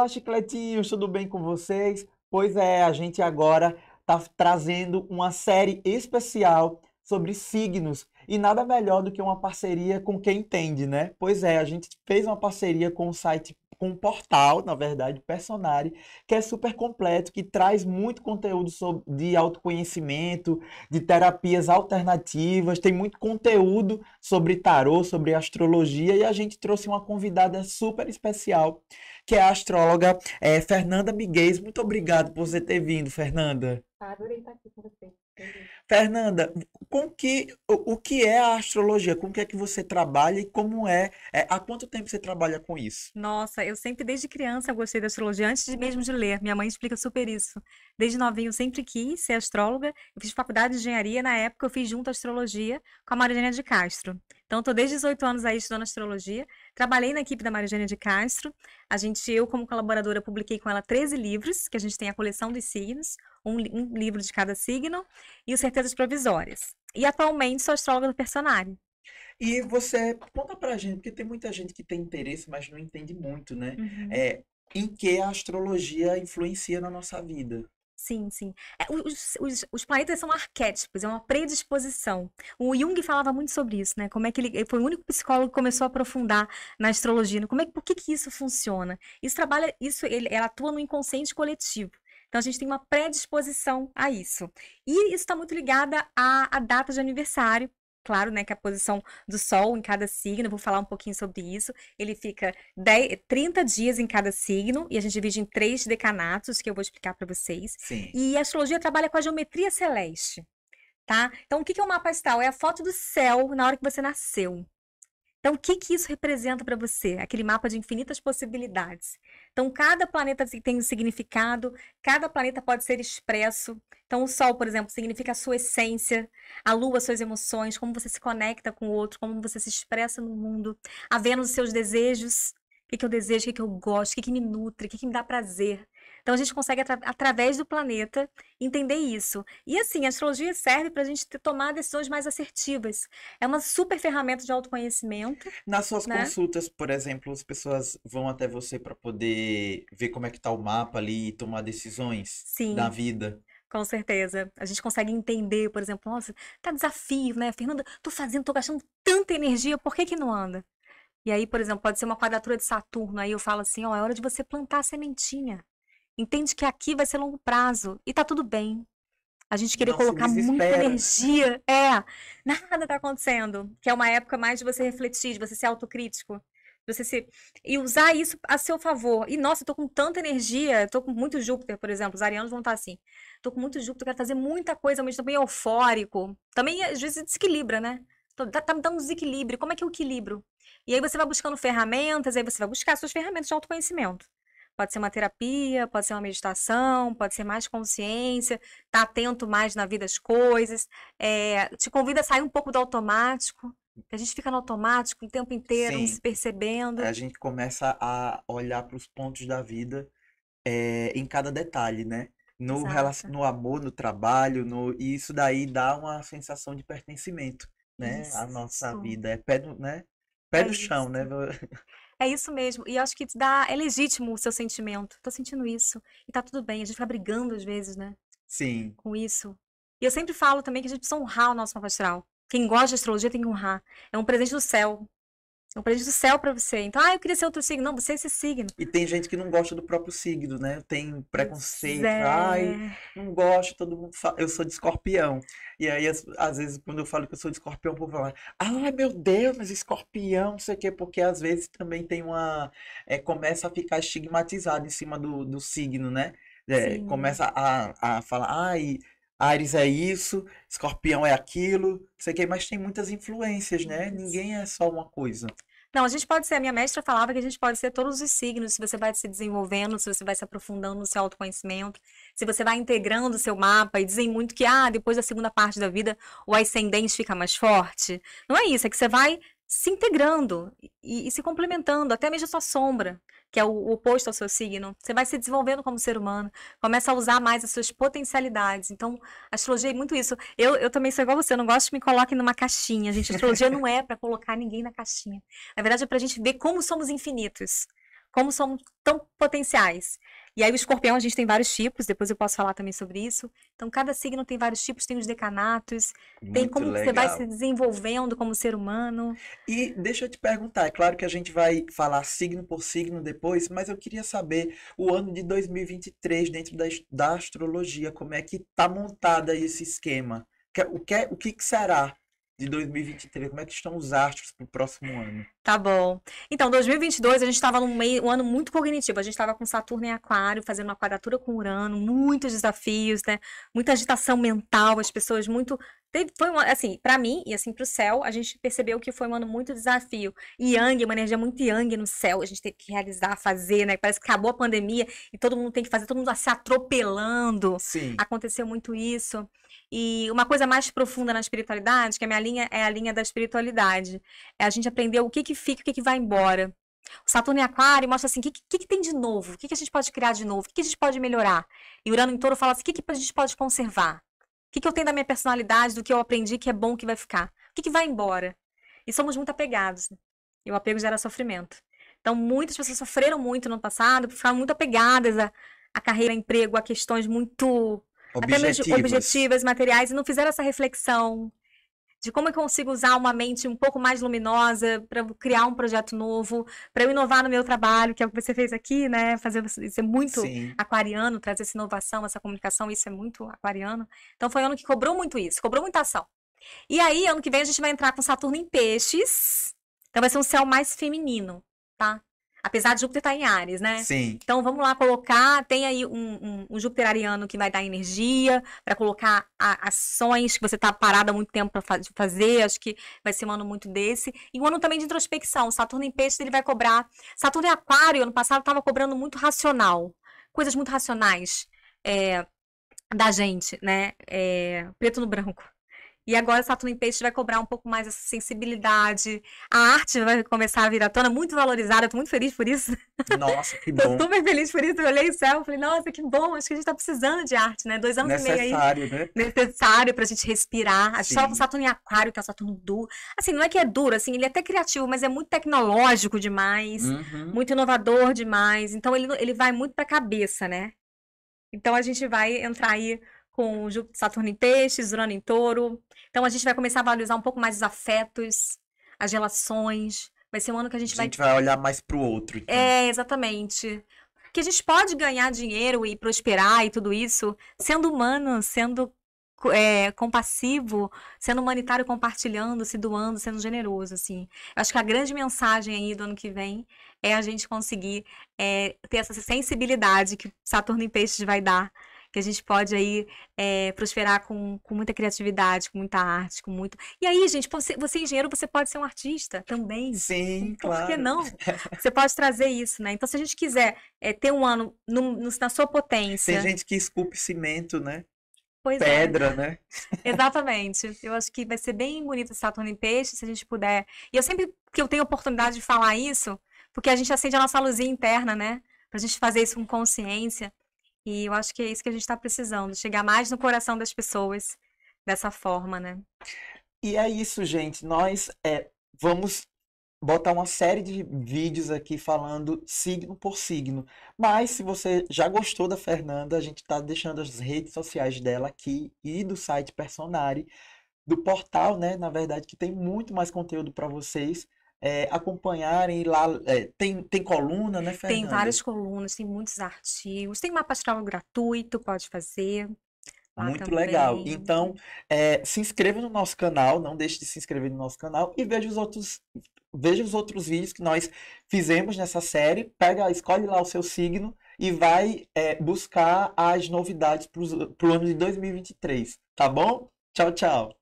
Olá, chicletinhos, tudo bem com vocês? Pois é, a gente agora está trazendo uma série especial sobre signos e nada melhor do que uma parceria com quem entende, né? Pois é, a gente fez uma parceria com o site com um portal, na verdade, Personari, que é super completo, que traz muito conteúdo sobre, de autoconhecimento, de terapias alternativas, tem muito conteúdo sobre tarô, sobre astrologia, e a gente trouxe uma convidada super especial, que é a astróloga é, Fernanda Miguez. Muito obrigado por você ter vindo, Fernanda. Adorei estar aqui com você. Fernanda, com que, o, o que é a astrologia? Com que é que você trabalha e como é, é? Há quanto tempo você trabalha com isso? Nossa, eu sempre, desde criança, gostei da astrologia, antes de mesmo de ler. Minha mãe explica super isso. Desde novinho, sempre quis ser astróloga. Eu fiz faculdade de engenharia, na época eu fiz junto astrologia com a Marilena de Castro. Então, estou desde 18 anos aí estudando astrologia. Trabalhei na equipe da Marijane de Castro. A gente, eu como colaboradora, publiquei com ela 13 livros, que a gente tem a coleção dos signos, um, um livro de cada signo, e o Certezas Provisórias. E atualmente sou astróloga do personário. E você, conta pra gente, porque tem muita gente que tem interesse, mas não entende muito, né? Uhum. É, em que a astrologia influencia na nossa vida? Sim, sim. É, os, os, os, planetas são arquétipos, é uma predisposição. O Jung falava muito sobre isso, né? Como é que ele, ele foi o único psicólogo que começou a aprofundar na astrologia, né? como é, por que, que isso funciona? Isso trabalha, isso ele, ela atua no inconsciente coletivo. Então a gente tem uma predisposição a isso. E isso está muito ligada à, à data de aniversário, claro, né, que a posição do Sol em cada signo, vou falar um pouquinho sobre isso. Ele fica 10, 30 dias em cada signo e a gente divide em três decanatos, que eu vou explicar para vocês. Sim. E a astrologia trabalha com a geometria celeste, tá? Então, o que é o um mapa astral? É a foto do céu na hora que você nasceu. Então, o que, que isso representa para você? Aquele mapa de infinitas possibilidades. Então, cada planeta tem um significado, cada planeta pode ser expresso. Então, o Sol, por exemplo, significa a sua essência, a Lua, suas emoções, como você se conecta com o outro, como você se expressa no mundo, a Vênus, seus desejos, o que, que eu desejo, o que, que eu gosto, o que, que me nutre, o que, que me dá prazer. Então a gente consegue, atra através do planeta, entender isso. E assim, a astrologia serve para a gente tomar decisões mais assertivas. É uma super ferramenta de autoconhecimento. Nas suas né? consultas, por exemplo, as pessoas vão até você para poder ver como é que tá o mapa ali e tomar decisões Sim. da vida. Com certeza. A gente consegue entender, por exemplo, nossa, tá desafio, né? Fernanda, tô fazendo, tô gastando tanta energia, por que que não anda? E aí, por exemplo, pode ser uma quadratura de Saturno, aí eu falo assim, ó, é hora de você plantar a sementinha. Entende que aqui vai ser longo prazo e tá tudo bem. A gente querer colocar muita energia. É, nada tá acontecendo. Que é uma época mais de você refletir, de você ser autocrítico. De você se... E usar isso a seu favor. E, nossa, eu tô com tanta energia, tô com muito Júpiter, por exemplo. Os arianos vão estar tá assim. Tô com muito Júpiter, quero fazer muita coisa, mas também é eufórico. Também, às vezes, desequilibra, né? Tá, tá, me dando desequilíbrio. Como é que eu equilibro? E aí você vai buscando ferramentas, aí você vai buscar suas ferramentas de autoconhecimento. Pode ser uma terapia, pode ser uma meditação, pode ser mais consciência, estar tá atento mais na vida às coisas. É, te convida a sair um pouco do automático, a gente fica no automático o tempo inteiro, Sim. não se percebendo. A gente começa a olhar para os pontos da vida é, em cada detalhe, né? No, relacion, no amor, no trabalho, no, e isso daí dá uma sensação de pertencimento, né? Isso. A nossa vida é pé do, né? Pé é do chão, né? É isso mesmo. E acho que dá, é legítimo o seu sentimento. Tô sentindo isso. E tá tudo bem. A gente fica brigando às vezes, né? Sim. Com isso. E eu sempre falo também que a gente precisa honrar o nosso mapa astral. Quem gosta de astrologia tem que honrar. É um presente do céu. É um presente do céu para você. Então, ah, eu queria ser outro signo. Não, você é esse signo. E tem gente que não gosta do próprio signo, né? Tem preconceito. É. Ai, não gosto, todo mundo fala. Eu sou de escorpião. E aí, às, às vezes, quando eu falo que eu sou de escorpião, o povo fala, ai, meu Deus, mas escorpião, não sei o quê. Porque, às vezes, também tem uma... É, começa a ficar estigmatizado em cima do, do signo, né? É, começa a, a falar, ai, Ares é isso, Escorpião é aquilo, sei que, mas tem muitas influências, né? Ninguém é só uma coisa. Não, a gente pode ser, a minha mestra falava que a gente pode ser todos os signos, se você vai se desenvolvendo, se você vai se aprofundando no seu autoconhecimento, se você vai integrando o seu mapa, e dizem muito que, ah, depois da segunda parte da vida, o ascendente fica mais forte. Não é isso, é que você vai se integrando e, e se complementando, até mesmo a sua sombra, que é o, o oposto ao seu signo. Você vai se desenvolvendo como ser humano, começa a usar mais as suas potencialidades. Então, a astrologia é muito isso. Eu, eu também sou igual você, eu não gosto que me coloquem numa caixinha. Gente, a astrologia não é para colocar ninguém na caixinha. Na verdade, é para a gente ver como somos infinitos como são tão potenciais. E aí o escorpião, a gente tem vários tipos, depois eu posso falar também sobre isso. Então, cada signo tem vários tipos, tem os decanatos, Muito tem como legal. você vai se desenvolvendo como ser humano. E deixa eu te perguntar, é claro que a gente vai falar signo por signo depois, mas eu queria saber o ano de 2023 dentro da, da astrologia, como é que tá montada esse esquema? O que, o que é, será de 2023? Como é que estão os astros para o próximo ano? Tá bom. Então, 2022 a gente estava num meio, um ano muito cognitivo. A gente estava com Saturno em Aquário, fazendo uma quadratura com Urano, muitos desafios, né? Muita agitação mental, as pessoas muito Teve, foi assim, para mim e assim pro céu, a gente percebeu que foi um ano muito desafio. Yang, uma energia muito Yang no céu, a gente teve que realizar, fazer, né? Parece que acabou a pandemia e todo mundo tem que fazer, todo mundo tá se atropelando. Sim. Aconteceu muito isso. E uma coisa mais profunda na espiritualidade, que a minha linha é a linha da espiritualidade, é a gente aprender o que que fica, o que que vai embora. O Saturno em Aquário mostra assim, o que, que, que, tem de novo? O que, que a gente pode criar de novo? O que, que a gente pode melhorar? E Urano em Touro fala assim, o que, que a gente pode conservar? que, que eu tenho da minha personalidade, do que eu aprendi que é bom que vai ficar? O que, que vai embora? E somos muito apegados. Né? E o apego gera sofrimento. Então, muitas pessoas sofreram muito no passado, ficaram muito apegadas à, à carreira, a emprego, a questões muito objetivas. até mesmo objetivas, materiais, e não fizeram essa reflexão de como eu consigo usar uma mente um pouco mais luminosa para criar um projeto novo, para eu inovar no meu trabalho, que é o que você fez aqui, né? Fazer isso é muito Sim. aquariano, trazer essa inovação, essa comunicação, isso é muito aquariano. Então foi um ano que cobrou muito isso, cobrou muita ação. E aí, ano que vem a gente vai entrar com Saturno em Peixes. Então vai ser um céu mais feminino, tá? Apesar de Júpiter estar tá em Ares, né? Sim. Então vamos lá colocar, tem aí um, um, um Júpiter ariano que vai dar energia para colocar a, ações que você está parada há muito tempo para fa fazer, acho que vai ser um ano muito desse. E um ano também de introspecção, Saturno em peixes ele vai cobrar, Saturno em aquário, ano passado estava cobrando muito racional, coisas muito racionais é, da gente, né? É, preto no branco. E agora Saturno em Peixe vai cobrar um pouco mais essa sensibilidade. A arte vai começar a vir à tona, muito valorizada. Eu tô muito feliz por isso. Nossa, que bom. tô super feliz por isso. Eu olhei o céu e falei, nossa, que bom. Acho que a gente tá precisando de arte, né? Dois anos Necessário, e meio aí. Necessário, né? Necessário pra gente respirar. Acho que só Saturno em Aquário, que é o Saturno duro. Assim, não é que é duro, assim, ele é até criativo, mas é muito tecnológico demais, uhum. muito inovador demais. Então, ele, ele vai muito pra cabeça, né? Então, a gente vai entrar aí com Saturno em peixes, Urano em touro. Então a gente vai começar a valorizar um pouco mais os afetos, as relações. Vai ser um ano que a gente vai... A gente vai, vai olhar mais pro outro. Então. É, exatamente. Que a gente pode ganhar dinheiro e prosperar e tudo isso sendo humano, sendo é, compassivo, sendo humanitário, compartilhando, se doando, sendo generoso, assim. Eu acho que a grande mensagem aí do ano que vem é a gente conseguir é, ter essa sensibilidade que Saturno em Peixes vai dar que a gente pode aí é, prosperar com, com muita criatividade, com muita arte, com muito. E aí, gente, você, você é engenheiro, você pode ser um artista também. Sim, Por claro. Então, por que não? Você pode trazer isso, né? Então, se a gente quiser é, ter um ano no, no, na sua potência. Tem gente que esculpe cimento, né? Pois é. Pedra, é. né? Exatamente. Eu acho que vai ser bem bonito esse Saturno em Peixe, se a gente puder. E eu sempre que eu tenho oportunidade de falar isso, porque a gente acende a nossa luzinha interna, né? Pra gente fazer isso com consciência. E eu acho que é isso que a gente está precisando, chegar mais no coração das pessoas dessa forma, né? E é isso, gente. Nós é, vamos botar uma série de vídeos aqui falando signo por signo. Mas se você já gostou da Fernanda, a gente está deixando as redes sociais dela aqui e do site Personari, do portal, né? Na verdade, que tem muito mais conteúdo para vocês é, acompanharem lá. É, tem, tem coluna, né, Fernanda? Tem várias colunas, tem muitos artigos. Tem mapa astral gratuito, pode fazer. Muito também. legal. Então, é, se inscreva no nosso canal, não deixe de se inscrever no nosso canal e veja os outros, veja os outros vídeos que nós fizemos nessa série. Pega, escolhe lá o seu signo e vai é, buscar as novidades para o ano de 2023, tá bom? Tchau, tchau.